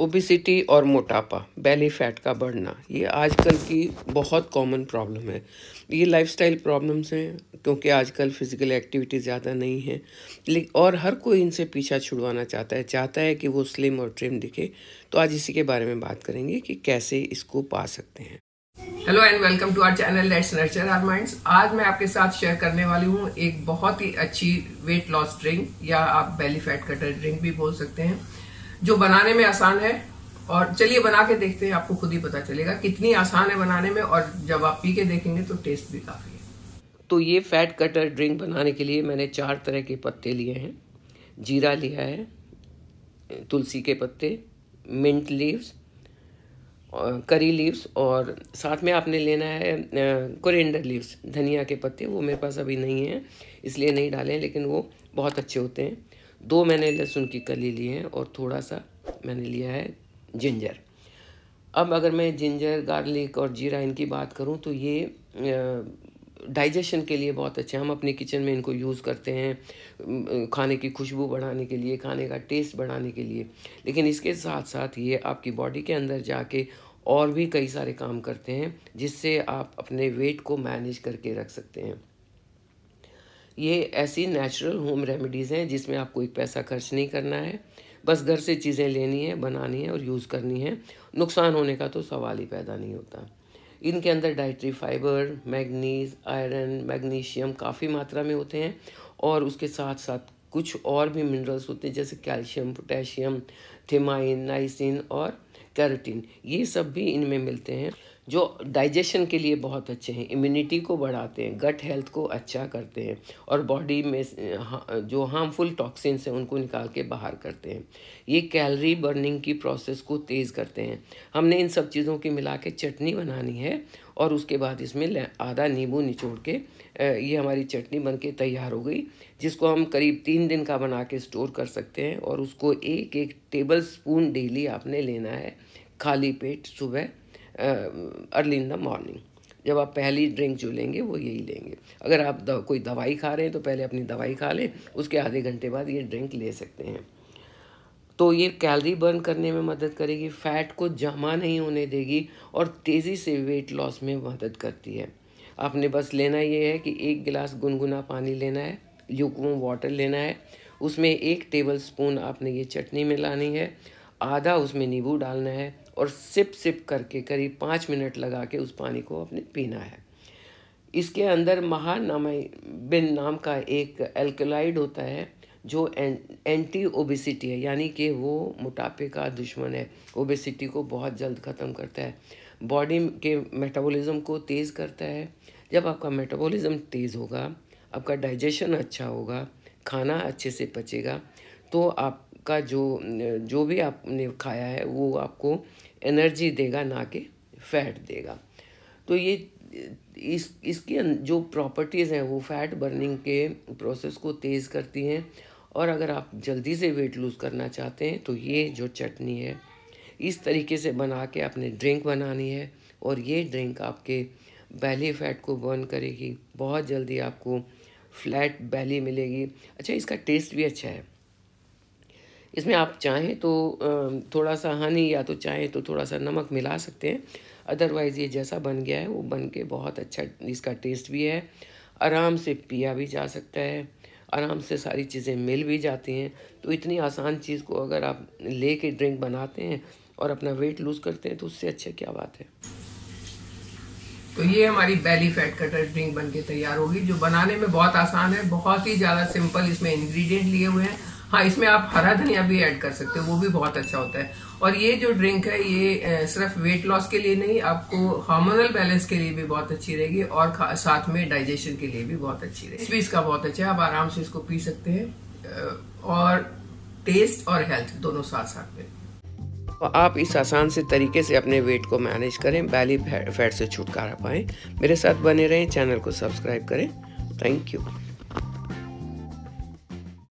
obesity और मोटापा belly fat का बढ़ना ये आजकल की बहुत कॉमन प्रॉब्लम है ये लाइफस्टाइल प्रॉब्लम्स हैं क्योंकि आजकल फिज़िकल एक्टिविटी ज़्यादा नहीं है लेकिन और हर कोई इनसे पीछा छुड़वाना चाहता है चाहता है कि वो स्लिम और ट्रिम दिखे तो आज इसी के बारे में बात करेंगे कि कैसे इसको पा सकते हैं hello and welcome to our channel let's nurture our आज मैं आपके साथ शेयर करने वाली हूँ एक बहुत ही अच्छी वेट लॉस ड्रिंक या आप बेली फैट कटर ड्रिंक भी बोल सकते हैं जो बनाने में आसान है और चलिए बना के देखते हैं आपको खुद ही पता चलेगा कितनी आसान है बनाने में और जब आप पी के देखेंगे तो टेस्ट भी काफ़ी है तो ये फैट कटर ड्रिंक बनाने के लिए मैंने चार तरह के पत्ते लिए हैं जीरा लिया है तुलसी के पत्ते मिंट लीव्स और करी लीव्स और साथ में आपने लेना है कोरिएंडर लीव्स धनिया के पत्ते वो मेरे पास अभी नहीं है इसलिए नहीं डाले लेकिन वो बहुत अच्छे होते हैं दो मैंने लहसुन की कली ली है और थोड़ा सा मैंने लिया है जिंजर अब अगर मैं जिंजर गार्लिक और जीरा इनकी बात करूँ तो ये डाइजेशन के लिए बहुत अच्छा है हम अपने किचन में इनको यूज़ करते हैं खाने की खुशबू बढ़ाने के लिए खाने का टेस्ट बढ़ाने के लिए लेकिन इसके साथ साथ ये आपकी बॉडी के अंदर जाके और भी कई सारे काम करते हैं जिससे आप अपने वेट को मैनेज करके रख सकते हैं ये ऐसी नेचुरल होम रेमेडीज़ हैं जिसमें आपको एक पैसा खर्च नहीं करना है बस घर से चीज़ें लेनी है बनानी है और यूज़ करनी है नुकसान होने का तो सवाल ही पैदा नहीं होता इनके अंदर dietary fibre manganese iron magnesium काफ़ी मात्रा में होते हैं और उसके साथ साथ कुछ और भी मिनरल्स होते हैं जैसे कैल्शियम पोटेशियम थेमाइन नाइसिन और कैरोटीन ये सब भी इनमें मिलते हैं जो डाइजेशन के लिए बहुत अच्छे हैं इम्यूनिटी को बढ़ाते हैं गट हेल्थ को अच्छा करते हैं और बॉडी में जो हार्मफुल टॉक्सिन्स हैं उनको निकाल के बाहर करते हैं ये कैलरी बर्निंग की प्रोसेस को तेज़ करते हैं हमने इन सब चीज़ों की मिला के चटनी बनानी है और उसके बाद इसमें आधा नींबू निचोड़ के ये हमारी चटनी बन के तैयार हो गई जिसको हम करीब तीन दिन का बना के स्टोर कर सकते हैं और उसको एक एक टेबल स्पून डेली आपने लेना है खाली पेट सुबह अर्ली इन द मॉर्निंग जब आप पहली ड्रिंक जो लेंगे वो यही लेंगे अगर आप द, कोई दवाई खा रहे हैं तो पहले अपनी दवाई खा लें उसके आधे घंटे बाद ये ड्रिंक ले सकते हैं तो ये कैलरी बर्न करने में मदद करेगी फैट को जमा नहीं होने देगी और तेज़ी से वेट लॉस में मदद करती है आपने बस लेना ये है कि एक गिलास गुनगुना पानी लेना है ल्यूकवम वाटर लेना है उसमें एक टेबल स्पून आपने ये चटनी में लानी है आधा उसमें नींबू डालना है और सिप सिप करके करीब पाँच मिनट लगा के उस पानी को अपने पीना है इसके अंदर महानामाई बिन नाम का एक एल्कलाइड होता है जो एं, एंटी ओबेसिटी है यानी कि वो मोटापे का दुश्मन है ओबेसिटी को बहुत जल्द ख़त्म करता है बॉडी के मेटाबॉलिज्म को तेज़ करता है जब आपका मेटाबॉलिज्म तेज़ होगा आपका डाइजेशन अच्छा होगा खाना अच्छे से पचेगा तो आप आपका जो जो भी आपने खाया है वो आपको एनर्जी देगा ना कि फैट देगा तो ये इस इसकी जो प्रॉपर्टीज़ हैं वो फैट बर्निंग के प्रोसेस को तेज़ करती हैं और अगर आप जल्दी से वेट लूज़ करना चाहते हैं तो ये जो चटनी है इस तरीके से बना के आपने ड्रिंक बनानी है और ये ड्रिंक आपके बैली फैट को बर्न करेगी बहुत जल्दी आपको फ्लैट बैली मिलेगी अच्छा इसका टेस्ट भी अच्छा है इसमें आप चाहें तो थोड़ा सा हनी या तो चाहें तो थोड़ा सा नमक मिला सकते हैं अदरवाइज़ ये जैसा बन गया है वो बन के बहुत अच्छा इसका टेस्ट भी है आराम से पिया भी जा सकता है आराम से सारी चीज़ें मिल भी जाती हैं तो इतनी आसान चीज़ को अगर आप ले कर ड्रिंक बनाते हैं और अपना वेट लूज़ करते हैं तो उससे अच्छा क्या बात है तो ये हमारी बैली फैट कटर ड्रिंक बन के तैयार होगी जो बनाने में बहुत आसान है बहुत ही ज़्यादा सिंपल इसमें इंग्रेडिएंट लिए हुए हैं हाँ इसमें आप हरा धनिया भी ऐड कर सकते हो वो भी बहुत अच्छा होता है और ये जो ड्रिंक है ये सिर्फ वेट लॉस के लिए नहीं आपको हार्मोनल बैलेंस के लिए भी बहुत अच्छी रहेगी और साथ में डाइजेशन के लिए भी बहुत अच्छी रहेगी भी इसका बहुत अच्छा है आप आराम से इसको पी सकते हैं और टेस्ट और हेल्थ दोनों साथ साथ में तो आप इस आसान से तरीके से अपने वेट को मैनेज करें बैली फैट से छुटकारा पाएं मेरे साथ बने रहें चैनल को सब्सक्राइब करें थैंक यू